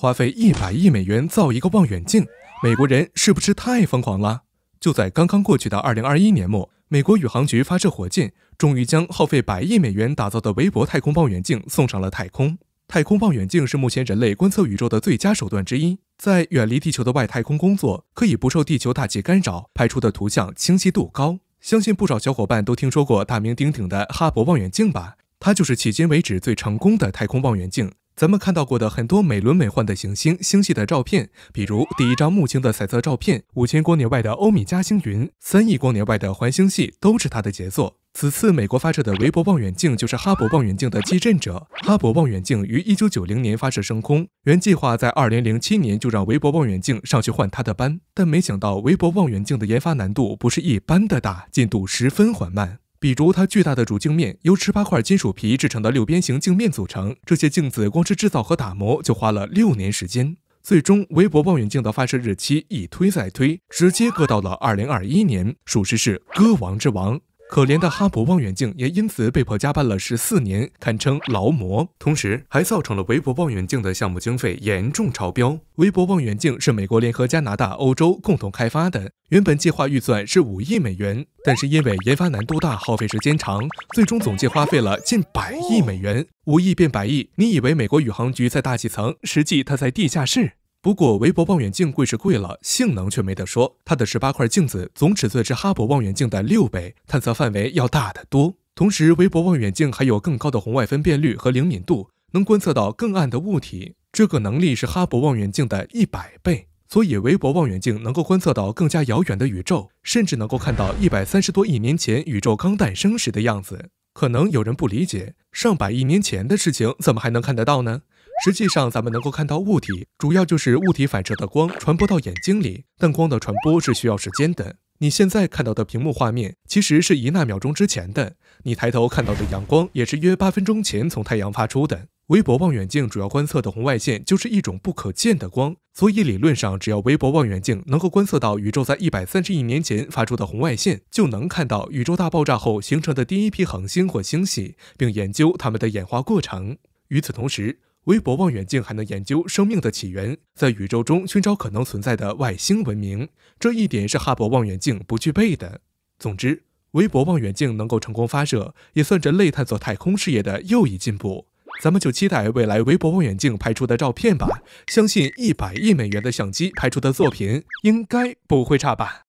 花费一百亿美元造一个望远镜，美国人是不是太疯狂了？就在刚刚过去的二零二一年末，美国宇航局发射火箭，终于将耗费百亿美元打造的韦伯太空望远镜送上了太空。太空望远镜是目前人类观测宇宙的最佳手段之一，在远离地球的外太空工作，可以不受地球大气干扰，拍出的图像清晰度高。相信不少小伙伴都听说过大名鼎鼎的哈勃望远镜吧？它就是迄今为止最成功的太空望远镜。咱们看到过的很多美轮美奂的行星、星系的照片，比如第一张木星的彩色照片、五千光年外的欧米伽星云、三亿光年外的环星系，都是它的杰作。此次美国发射的韦伯望远镜就是哈勃望远镜的继任者。哈勃望远镜于一九九零年发射升空，原计划在二零零七年就让韦伯望远镜上去换它的班，但没想到韦伯望远镜的研发难度不是一般的大，进度十分缓慢。比如，它巨大的主镜面由十八块金属皮制成的六边形镜面组成。这些镜子光是制造和打磨就花了六年时间。最终，韦伯望远镜的发射日期一推再推，直接搁到了二零二一年，属实是歌王之王。可怜的哈勃望远镜也因此被迫加班了十四年，堪称劳模，同时还造成了韦伯望远镜的项目经费严重超标。韦伯望远镜是美国联合加拿大、欧洲共同开发的，原本计划预算是五亿美元，但是因为研发难度大、耗费时间长，最终总计花费了近百亿美元，五亿变百亿。你以为美国宇航局在大气层，实际它在地下室。不过，韦伯望远镜贵是贵了，性能却没得说。它的十八块镜子总尺寸是哈勃望远镜的六倍，探测范围要大得多。同时，韦伯望远镜还有更高的红外分辨率和灵敏度，能观测到更暗的物体。这个能力是哈勃望远镜的一百倍，所以韦伯望远镜能够观测到更加遥远的宇宙，甚至能够看到一百三十多亿年前宇宙刚诞生时的样子。可能有人不理解，上百亿年前的事情怎么还能看得到呢？实际上，咱们能够看到物体，主要就是物体反射的光传播到眼睛里。但光的传播是需要时间的。你现在看到的屏幕画面，其实是一纳秒钟之前的。你抬头看到的阳光，也是约八分钟前从太阳发出的。微博望远镜主要观测的红外线，就是一种不可见的光。所以理论上，只要微博望远镜能够观测到宇宙在一百三十亿年前发出的红外线，就能看到宇宙大爆炸后形成的第一批恒星或星系，并研究它们的演化过程。与此同时，微博望远镜还能研究生命的起源，在宇宙中寻找可能存在的外星文明，这一点是哈勃望远镜不具备的。总之，微博望远镜能够成功发射，也算人类探索太空事业的又一进步。咱们就期待未来微博望远镜拍出的照片吧，相信一百亿美元的相机拍出的作品应该不会差吧。